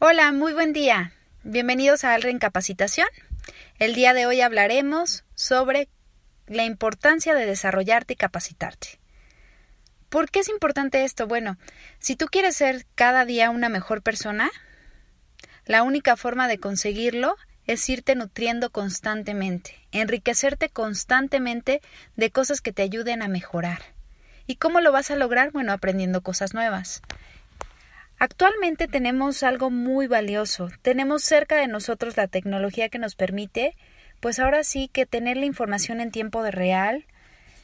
Hola, muy buen día. Bienvenidos a en Capacitación. El día de hoy hablaremos sobre la importancia de desarrollarte y capacitarte. ¿Por qué es importante esto? Bueno, si tú quieres ser cada día una mejor persona, la única forma de conseguirlo es irte nutriendo constantemente, enriquecerte constantemente de cosas que te ayuden a mejorar. ¿Y cómo lo vas a lograr? Bueno, aprendiendo cosas nuevas. Actualmente tenemos algo muy valioso. Tenemos cerca de nosotros la tecnología que nos permite, pues ahora sí que tener la información en tiempo de real,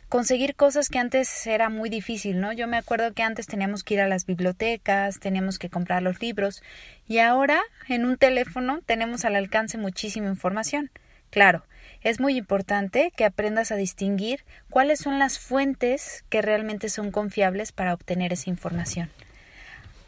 conseguir cosas que antes era muy difícil, ¿no? Yo me acuerdo que antes teníamos que ir a las bibliotecas, teníamos que comprar los libros y ahora en un teléfono tenemos al alcance muchísima información. Claro, es muy importante que aprendas a distinguir cuáles son las fuentes que realmente son confiables para obtener esa información.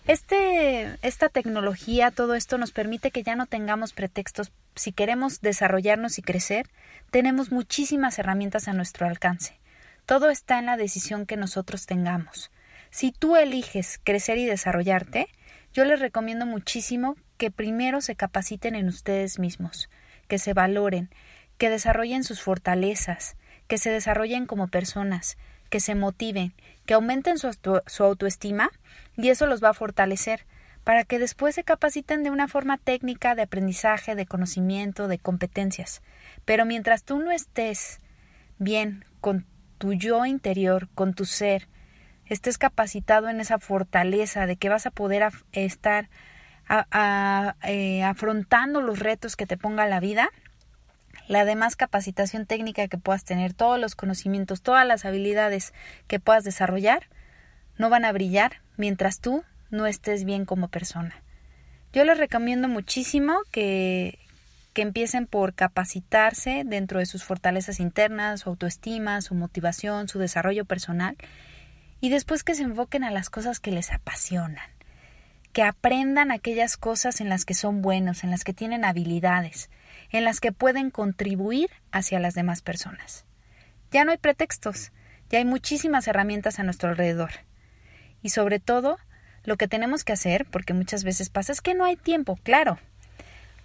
Este, esta tecnología, todo esto nos permite que ya no tengamos pretextos. Si queremos desarrollarnos y crecer, tenemos muchísimas herramientas a nuestro alcance. Todo está en la decisión que nosotros tengamos. Si tú eliges crecer y desarrollarte, yo les recomiendo muchísimo que primero se capaciten en ustedes mismos, que se valoren, que desarrollen sus fortalezas, que se desarrollen como personas, que se motiven, que aumenten su, su autoestima y eso los va a fortalecer para que después se capaciten de una forma técnica de aprendizaje, de conocimiento, de competencias. Pero mientras tú no estés bien con tu yo interior, con tu ser, estés capacitado en esa fortaleza de que vas a poder estar eh, afrontando los retos que te ponga la vida, la demás capacitación técnica que puedas tener, todos los conocimientos, todas las habilidades que puedas desarrollar, no van a brillar mientras tú no estés bien como persona. Yo les recomiendo muchísimo que, empiecen por capacitarse dentro de sus fortalezas internas, su autoestima, su motivación, su desarrollo personal, y después que se enfoquen a las cosas que les apasionan que aprendan aquellas cosas en las que son buenos, en las que tienen habilidades, en las que pueden contribuir hacia las demás personas. Ya no hay pretextos, ya hay muchísimas herramientas a nuestro alrededor. Y sobre todo, lo que tenemos que hacer, porque muchas veces pasa, es que no hay tiempo, claro.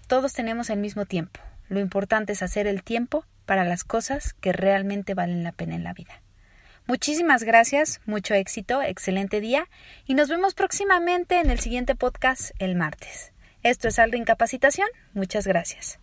Todos tenemos el mismo tiempo. Lo importante es hacer el tiempo para las cosas que realmente valen la pena en la vida. Muchísimas gracias, mucho éxito, excelente día y nos vemos próximamente en el siguiente podcast el martes. Esto es Aldo Incapacitación, muchas gracias.